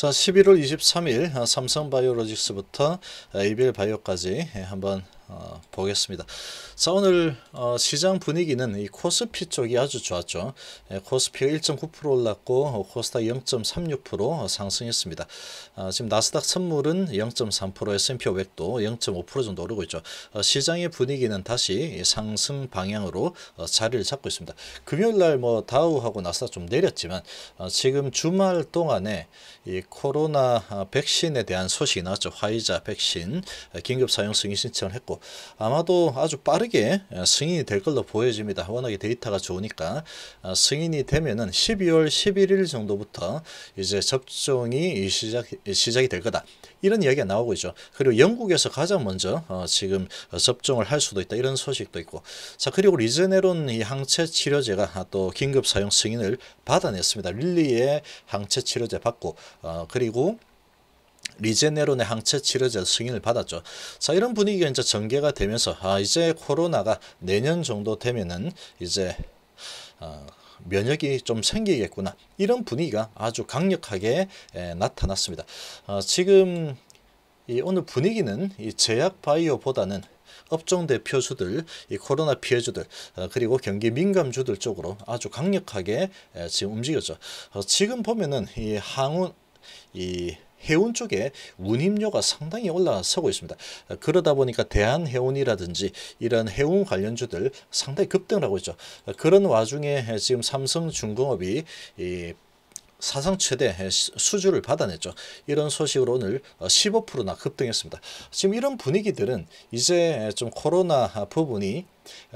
자 11월 23일 삼성바이오로직스부터 이빌바이오까지 예, 한번 어, 보겠습니다. 자 오늘 어, 시장 분위기는 이 코스피 쪽이 아주 좋았죠. 예, 코스피가 1.9% 올랐고 어, 코스닥 0.36% 상승했습니다. 아, 지금 나스닥 선물은 0.3% S&P 500도 0.5% 정도 오르고 있죠. 어, 시장의 분위기는 다시 상승 방향으로 어, 자리를 잡고 있습니다. 금요일날 뭐 다우하고 나스닥 좀 내렸지만 지금 주말 동안에 이 코로나 아, 백신에 대한 소식이 나왔죠. 화이자 백신 긴급 사용 승인 신청을 했고 아마도 아주 빠르게 예, 승인이 될 걸로 보여집니다. 워낙에 데이터가 좋으니까 아, 승인이 되면은 12월 11일 정도부터 이제 접종이 시작 시작이 될 거다. 이런 이야기가 나오고 있죠. 그리고 영국에서 가장 먼저 어, 지금 접종을 할 수도 있다 이런 소식도 있고 자 그리고 리제네론 이 항체 치료제가 또 긴급 사용 승인을 받아냈습니다. 릴리의 항체 치료제 받고 어, 그리고 리제네론의 항체 치료제 승인을 받았죠. 자 이런 분위기가 이제 전개가 되면서 아 이제 코로나가 내년 정도 되면은 이제 어, 면역이 좀 생기겠구나 이런 분위기가 아주 강력하게 에, 나타났습니다. 어, 지금 이 오늘 분위기는 이 제약 바이오보다는 업종 대표주들, 이 코로나 피해주들, 어, 그리고 경기 민감주들 쪽으로 아주 강력하게 에, 지금 움직였죠. 어, 지금 보면은 이 항운, 이 해운 쪽에 운임료가 상당히 올라서고 있습니다. 그러다 보니까 대한해운이라든지 이런 해운 관련주들 상당히 급등 하고 있죠. 그런 와중에 지금 삼성중공업이 사상 최대 수주를 받아냈죠. 이런 소식으로 오늘 15%나 급등했습니다. 지금 이런 분위기들은 이제 좀 코로나 부분이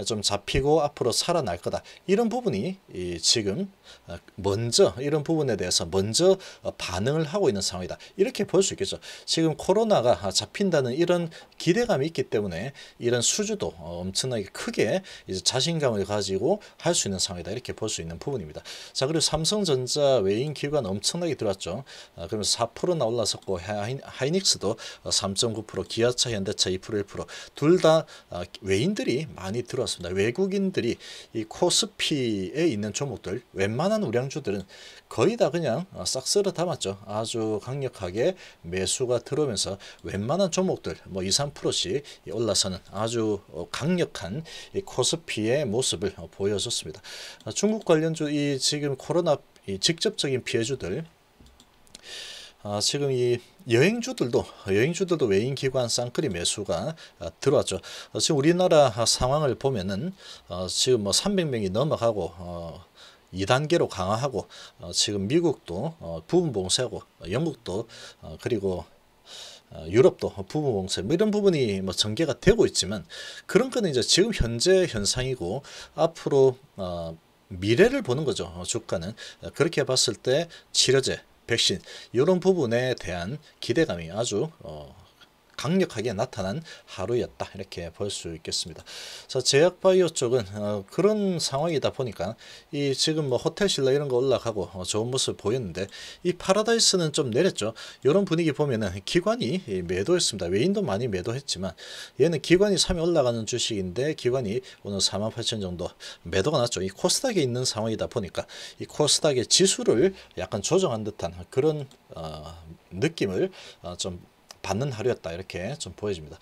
좀 잡히고 앞으로 살아날 거다. 이런 부분이 지금 어, 먼저 이런 부분에 대해서 먼저 어, 반응을 하고 있는 상황이다. 이렇게 볼 수 있겠죠. 지금 코로나가 잡힌다는 이런 기대감이 있기 때문에 이런 수주도 어, 엄청나게 크게 자신감을 가지고 할 수 있는 상황이다. 이렇게 볼 수 있는 부분입니다. 자 그리고 삼성전자 외인 기관 엄청나게 들어왔죠. 그러면서 4%나 올라섰고 하이닉스도 3.9% 기아차 현대차 2% 1%둘 다 외인들이 많이 들어왔습니다. 외국인들이 이 코스피에 있는 종목들 웬만한 우량주들은 거의 다 그냥 어, 싹 쓸어 담았죠. 아주 강력하게 매수가 들어오면서 웬만한 종목들 뭐 2, 3%씩 올라서는 아주 어, 강력한 코스피의 모습을 어, 보여줬습니다. 아, 중국 관련주 이 지금 코로나 이 직접적인 피해주들 아, 지금 이 여행주들도 여행주들도 외인 기관 쌍끌이 매수가 아, 들어왔죠. 아, 지금 우리나라 상황을 보면은 어, 지금 뭐 300명이 넘어가고 어, 2단계로 강화하고 어, 지금 미국도 어, 부분 봉쇄하고 영국도 그리고 유럽도 부부 봉쇄 뭐 이런 부분이 뭐 전개가 되고 있지만 그런 거는 이제 지금 현재 현상이고 앞으로 어, 미래를 보는 거죠 주가는 그렇게 봤을 때 치료제 백신 이런 부분에 대한 기대감이 아주 어, 강력하게 나타난 하루였다 이렇게 볼 수 있겠습니다. 자 제약바이오 쪽은 어, 그런 상황이다 보니까 이 지금 뭐 호텔 실라 이런 거 올라가고 어, 좋은 모습 보였는데 이 파라다이스는 좀 내렸죠. 이런 분위기 보면은 기관이 매도했습니다. 외인도 많이 매도했지만 얘는 기관이 3이 올라가는 주식인데 기관이 오늘 4만 8천 정도 매도가 났죠. 이 코스닥에 있는 상황이다 보니까 이 코스닥의 지수를 약간 조정한 듯한 그런 어, 느낌을 어, 좀 받는 하루였다 이렇게 좀 보여집니다.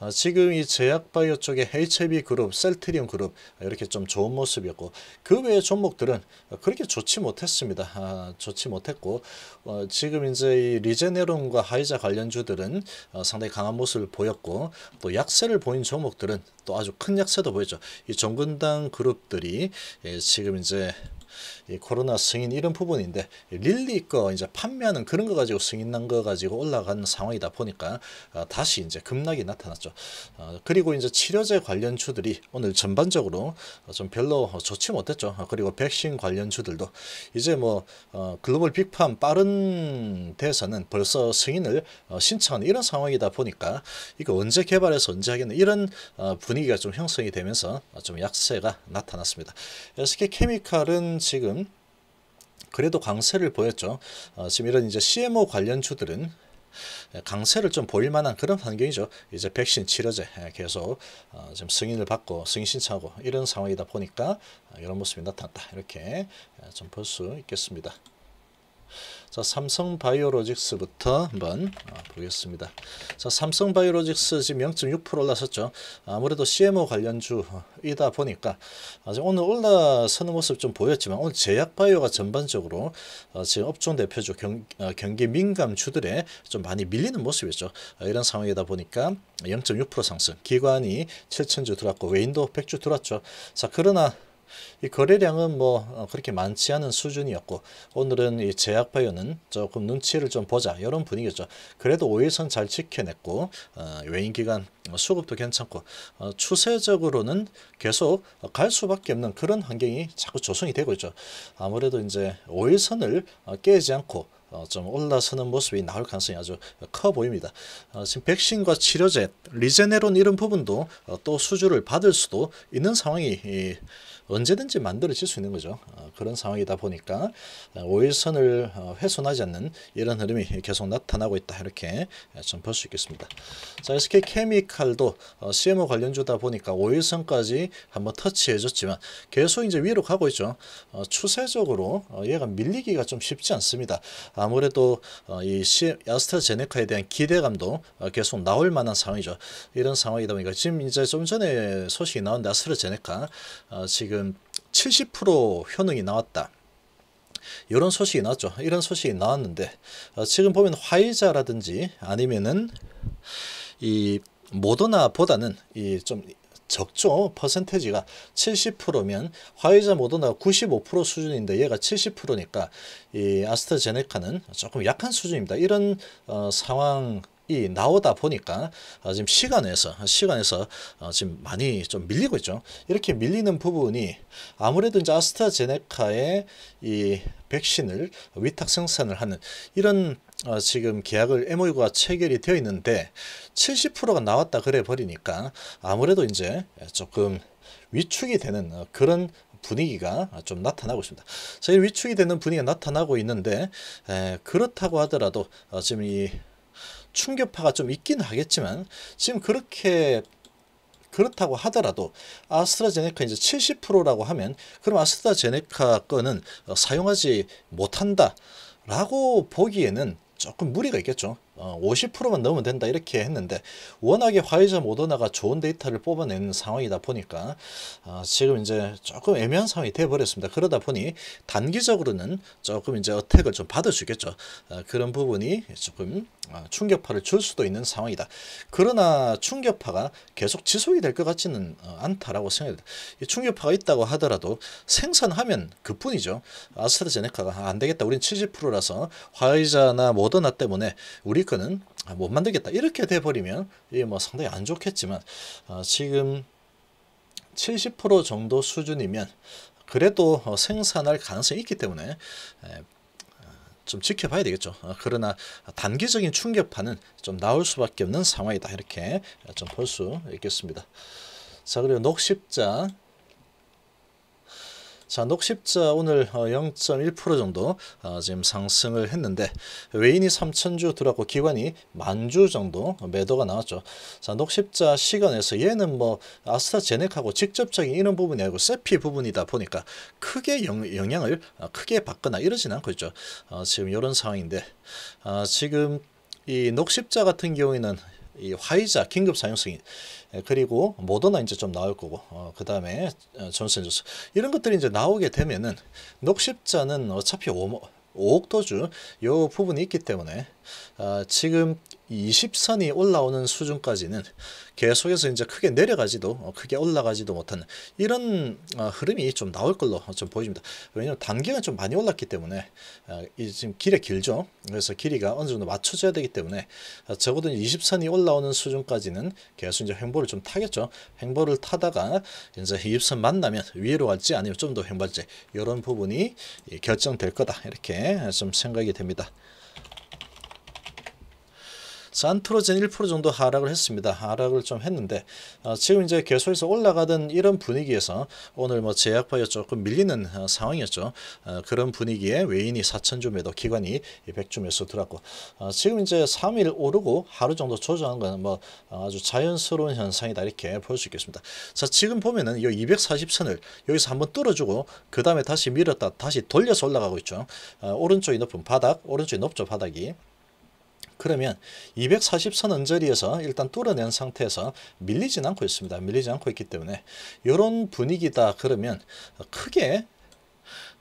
어, 지금 이 제약바이오 쪽의 HB 그룹, 셀트리온 그룹 이렇게 좀 좋은 모습이었고 그 외의 종목들은 그렇게 좋지 못했습니다. 아, 좋지 못했고 어, 지금 이제 이 리제네론과 하이자 관련주들은 어, 상당히 강한 모습을 보였고 또 약세를 보인 종목들은 또 아주 큰 약세도 보였죠. 이 정근당 그룹들이 예, 지금 이제 이 코로나 승인 이런 부분인데 릴리 거 이제 판매하는 그런 거 가지고 승인 난 거 가지고 올라간 상황이다 보니까 어, 다시 이제 급락이 나타났죠. 어, 그리고 이제 치료제 관련 주들이 오늘 전반적으로 어, 좀 별로 좋지 못했죠. 그리고 백신 관련 주들도 이제 뭐 글로벌 빅팜 빠른 대에서는 벌써 승인을 신청한 이런 상황이다 보니까 이거 언제 개발해서 언제 하겠나 이런 분위기가 좀 형성이 되면서 좀 약세가 나타났습니다. SK 케미칼은 지금 그래도 강세를 보였죠. 어, 지금 이런 이제 CMO 관련주들은 강세를 좀 보일 만한 그런 환경이죠. 이제 백신 치료제 예, 계속 어, 지금 승인을 받고 승인 신청하고 이런 상황이다 보니까 이런 모습이 나타났다. 이렇게 예, 좀볼 수 있겠습니다. 자, 삼성 바이오로직스부터 한번 어, 보겠습니다. 자, 삼성 바이오로직스 지금 0.6% 올라섰죠. 아무래도 CMO 관련주이다 보니까 아직 오늘 올라서는 모습 좀 보였지만 오늘 제약 바이오가 전반적으로 어, 지금 업종 대표주 경, 어, 경기 민감주들에 좀 많이 밀리는 모습이죠. 이런 상황이다 보니까 0.6% 상승, 기관이 7천주 들어왔고 외인도 100주 들어왔죠. 자, 그러나 이 거래량은 뭐 어, 그렇게 많지 않은 수준이었고 오늘은 이 제약바이오는 조금 눈치를 좀 보자 이런 분위기였죠. 그래도 5일선 잘 지켜냈고 어, 외인기간 수급도 괜찮고 어, 추세적으로는 계속 갈 수밖에 없는 그런 환경이 자꾸 조성이 되고 있죠. 아무래도 이제 5일선을 어, 깨지 않고 어, 좀 올라서는 모습이 나올 가능성이 아주 커 보입니다. 어, 지금 백신과 치료제, 리제네론 이런 부분도 어, 또 수주를 받을 수도 있는 상황이 이, 언제든지 만들어질 수 있는 거죠. 어, 그런 상황이다 보니까 5일선을 어, 어, 훼손하지 않는 이런 흐름이 계속 나타나고 있다 이렇게 예, 좀볼 수 있겠습니다. 자 SK 케미칼도 CMO 관련주다 보니까 5일선까지 한번 터치해줬지만 계속 이제 위로 가고 있죠. 추세적으로 얘가 밀리기가 좀 쉽지 않습니다. 아무래도 이 아스트라제네카에 대한 기대감도 계속 나올 만한 상황이죠. 이런 상황이다 보니까 지금 이제 좀 전에 소식이 나온데 아스트라제네카 지금 지금 70% 효능이 나왔다. 이런 소식이 나왔죠. 이런 소식이 나왔는데 어, 지금 보면 화이자라든지 아니면은 이 모더나보다는 이 좀 적죠. 퍼센테지가 70%면 화이자 모더나 95% 수준인데 얘가 70%니까 이 아스트라제네카는 조금 약한 수준입니다. 이런 어, 상황 이 나오다 보니까 어, 지금 시간에서 시간에서 어, 지금 많이 좀 밀리고 있죠. 이렇게 밀리는 부분이 아무래도 이제 아스트라제네카의 이 백신을 위탁 생산을 하는 이런 어, 지금 계약을 MOU가 체결이 되어 있는데 70%가 나왔다 그래 버리니까 아무래도 이제 조금 위축이 되는 어, 그런 분위기가 좀 나타나고 있습니다. 저희 위축이 되는 분위기가 나타나고 있는데 에, 그렇다고 하더라도 어, 지금 이 충격파가 좀 있긴 하겠지만 지금 그렇게 그렇다고 하더라도 아스트라제네카 이제 70%라고 하면 그럼 아스트라제네카 거는 어, 사용하지 못한다라고 보기에는 조금 무리가 있겠죠. 50%만 어, 넘으면 된다 이렇게 했는데 워낙에 화이자 모더나가 좋은 데이터를 뽑아내는 상황이다 보니까 어, 지금 이제 조금 애매한 상황이 되어버렸습니다. 그러다 보니 단기적으로는 조금 이제 어택을 좀 받을 수 있겠죠. 어, 그런 부분이 조금 충격파를 줄 수도 있는 상황이다. 그러나 충격파가 계속 지속이 될 것 같지는 않다라고 생각합니다. 충격파가 있다고 하더라도 생산하면 그뿐이죠. 아스트라제네카가 아, 안 되겠다. 우린 70%라서 화이자나 모더나 때문에 우리 베는못 아, 만들겠다 이렇게 돼버리면 이게 예, 뭐 상당히 안 좋겠지만 어, 지금 70% 정도 수준이면 그래도 어, 생산할 가능성이 있기 때문에 에, 예, 좀 지켜봐야 되겠죠. 어, 그러나 단기적인 충격파는 좀 나올 수밖에 없는 상황이다. 이렇게 좀 볼 수 있겠습니다. 자 그리고 녹십자 자, 녹십자 오늘 0.1% 어, 정도 어, 지금 상승을 했는데 외인이 3천주 들어왔고 기관이 만주 정도 매도가 나왔죠. 자, 녹십자 시간에서 얘는 뭐아스타제네하고 직접적인 이런 부분이 아니고 세피 부분이다 보니까 크게 영, 향을 어, 크게 받거나 이러진 않고 있죠. 지금 이런 상황인데 지금 이 녹십자 같은 경우에는 이 화이자 긴급 사용성이 그리고 모더나 이제 좀 나올 거고 어, 그 다음에 전선전수 어, 이런 것들이 이제 나오게 되면은 녹십자는 어차피 5, 5억 도주 요 부분이 있기 때문에 어, 지금 20선이 올라오는 수준까지는 계속해서 이제 크게 내려가지도 어, 크게 올라가지도 못하는 이런 어, 흐름이 좀 나올 걸로 좀 보입니다. 왜냐하면 단계가좀 많이 올랐기 때문에 어, 지금 길에 길죠. 그래서 길이가 어느 정도 맞춰져야 되기 때문에 적어도 20선이 올라오는 수준까지는 계속 이제 횡보를 좀 타겠죠. 횡보를 타다가 이제 20선 만나면 위로 갈지 아니면 좀 더 횡보할지 이런 부분이 결정될 거다 이렇게 좀 생각이 됩니다. 산트로젠 1% 정도 하락을 했습니다. 하락을 좀 했는데 어, 지금 이제 계속해서 올라가던 이런 분위기에서 오늘 뭐제약파이오 조금 밀리는 어, 상황이었죠. 어, 그런 분위기에 외인이 4천주 매도 기관이 100주 매수 들었왔고 어, 지금 이제 3일 오르고 하루 정도 조정한 건뭐 어, 아주 자연스러운 현상이다 이렇게 볼 수 있겠습니다. 자 지금 보면은 이 240선을 여기서 한번 뚫어주고 그 다음에 다시 밀었다 다시 돌려서 올라가고 있죠. 어, 오른쪽이 높은 바닥 오른쪽이 높죠 바닥이 그러면 240선 언저리에서 일단 뚫어낸 상태에서 밀리진 않고 있습니다. 밀리지 않고 있기 때문에 이런 분위기다 그러면 크게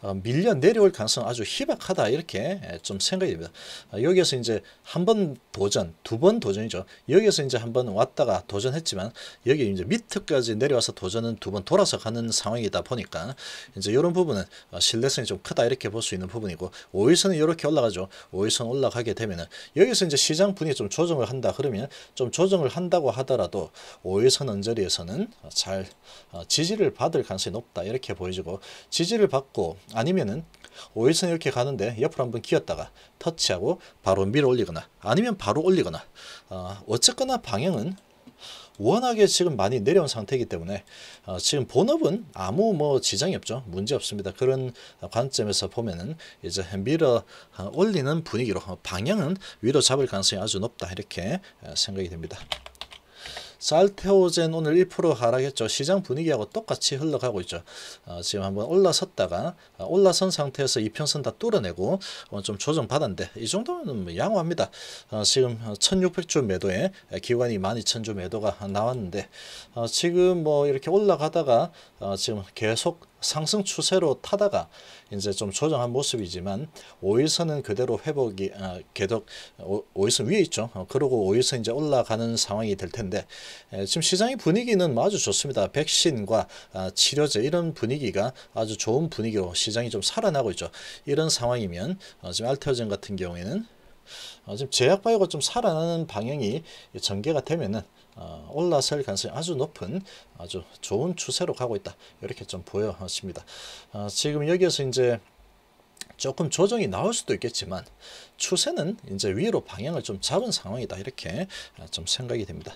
어, 밀려 내려올 가능성 아주 희박하다 이렇게 좀 생각이 됩니다. 아, 여기에서 이제 한번 도전 두 번 도전이죠. 여기에서 이제 한 번 왔다가 도전했지만 여기 이제 밑까지 내려와서 도전은 두 번 돌아서 가는 상황이다 보니까 이제 이런 부분은 어, 신뢰성이 좀 크다 이렇게 볼 수 있는 부분이고 5일선은 이렇게 올라가죠. 5일선 올라가게 되면은 여기서 이제 시장 분위기 좀 조정을 한다 그러면 좀 조정을 한다고 하더라도 5일선 언저리에서는 잘 어, 지지를 받을 가능성이 높다 이렇게 보여지고 지지를 받고 아니면은 5일선 이렇게 가는데 옆으로 한번 기었다가 터치하고 바로 밀어 올리거나 아니면 바로 올리거나 어, 어쨌거나 방향은 워낙에 지금 많이 내려온 상태이기 때문에 어, 지금 본업은 아무 뭐 지장이 없죠 문제 없습니다 그런 관점에서 보면은 이제 밀어 어, 올리는 분위기로 방향은 위로 잡을 가능성이 아주 높다 이렇게 어, 생각이 됩니다. 살테오젠 오늘 1% 하락했죠. 시장 분위기하고 똑같이 흘러가고 있죠. 어, 지금 한번 올라섰다가 어, 올라선 상태에서 이평선 다 뚫어내고 어, 좀 조정받았는데 이 정도면 뭐 양호합니다. 어, 지금 1600주 매도에 기관이 12,000주 매도가 나왔는데 어, 지금 뭐 이렇게 올라가다가 어, 지금 계속 상승 추세로 타다가 이제 좀 조정한 모습이지만 5일선은 그대로 회복이 어, 계속 5일선 위에 있죠. 어, 그러고 5일선 이제 올라가는 상황이 될 텐데 에, 지금 시장의 분위기는 아주 좋습니다. 백신과 아, 치료제 이런 분위기가 아주 좋은 분위기로 시장이 좀 살아나고 있죠. 이런 상황이면 어, 지금 알테오젠 같은 경우에는 어, 지금 제약바이오가 좀 살아나는 방향이 전개가 되면은 어, 올라설 가능성이 아주 높은 아주 좋은 추세로 가고 있다. 이렇게 좀 보여집니다. 어, 지금 여기에서 이제 조금 조정이 나올 수도 있겠지만 추세는 이제 위로 방향을 좀 잡은 상황이다. 이렇게 좀 생각이 됩니다.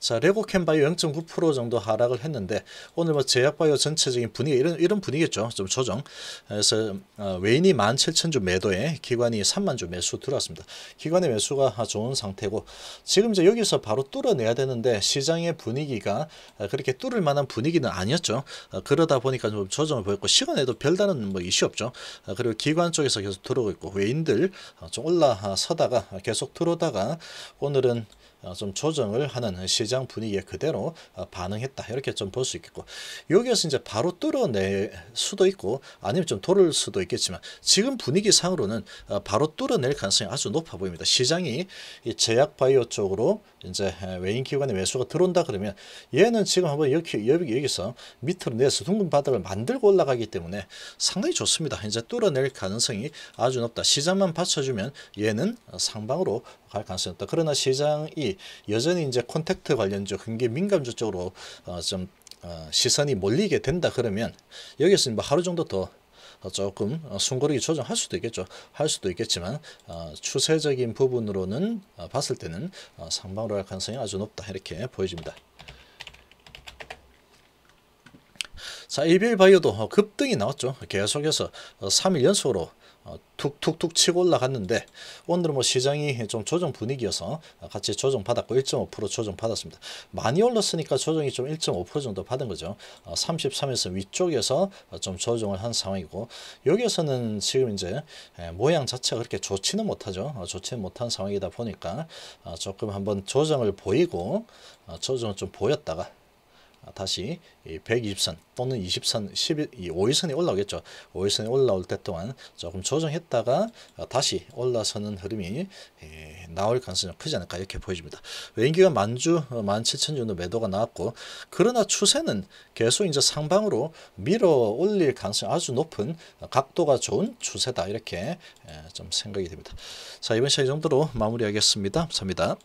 자, 레고캔바이오 0.9% 정도 하락을 했는데 오늘 뭐 제약바이오 전체적인 분위기 이런 이런 분위기겠죠. 좀 조정. 그래서 어, 외인이 17,000주 매도에 기관이 3만 주 매수 들어왔습니다. 기관의 매수가 좋은 상태고 지금 이제 여기서 바로 뚫어내야 되는데 시장의 분위기가 그렇게 뚫을 만한 분위기는 아니었죠. 어, 그러다 보니까 좀 조정을 보였고 시간에도 별다른 뭐 이슈 없죠. 어, 그리고 기관 쪽에서 계속 들어오고 있고 외인들 좀 올라서다가 계속 들어오다가 오늘은 어, 좀 조정을 하는 시장 분위기에 그대로 어, 반응했다 이렇게 좀 볼 수 있겠고 여기에서 이제 바로 뚫어낼 수도 있고 아니면 좀 돌을 수도 있겠지만 지금 분위기상으로는 어, 바로 뚫어낼 가능성이 아주 높아 보입니다. 시장이 제약바이오 쪽으로 이제 외인 기관의 매수가 들어온다 그러면 얘는 지금 한번 여기, 여기, 여기서 밑으로 내서 둥근 바닥을 만들고 올라가기 때문에 상당히 좋습니다. 이제 뚫어낼 가능성이 아주 높다. 시장만 받쳐주면 얘는 상방으로 갈 가능성이 높다. 그러나 시장이 여전히 이제 콘택트 관련주, 근기 민감주 쪽으로 어, 좀 어, 시선이 몰리게 된다 그러면 여기서 뭐 하루 정도 더 어, 조금 어, 숨고르기 조정할 수도 있겠죠. 할 수도 있겠지만 어, 추세적인 부분으로는 봤을 때는 상방으로 갈 가능성이 아주 높다 이렇게 보여집니다. 자, 이별 바이오도 급등이 나왔죠. 계속해서 3일 연속으로 어, 툭툭툭 치고 올라갔는데 오늘뭐 시장이 좀 조정 분위기여서 같이 조정 받았고 1.5% 조정 받았습니다. 많이 올랐으니까 조정이 좀 1.5% 정도 받은 거죠. 33에서 어, 위쪽에서 좀 조정을 한 상황이고 여기에서는 지금 이제 예, 모양 자체가 그렇게 좋지는 못하죠. 어, 좋지는 못한 상황이다 보니까 조금 한번 조정을 보이고 조정을 좀 보였다가 다시 120선 또는 20선, 11, 5일선이 올라오겠죠. 5일선이 올라올 때 동안 조금 조정했다가 다시 올라서는 흐름이 예, 나올 가능성이 크지 않을까 이렇게 보여집니다. 외인기가 만주 17,000 어, 정도 매도가 나왔고 그러나 추세는 계속 이제 상방으로 밀어 올릴 가능성이 아주 높은 각도가 좋은 추세다 이렇게 예, 좀 생각이 됩니다. 자 이번 시간 이 정도로 마무리하겠습니다. 감사합니다.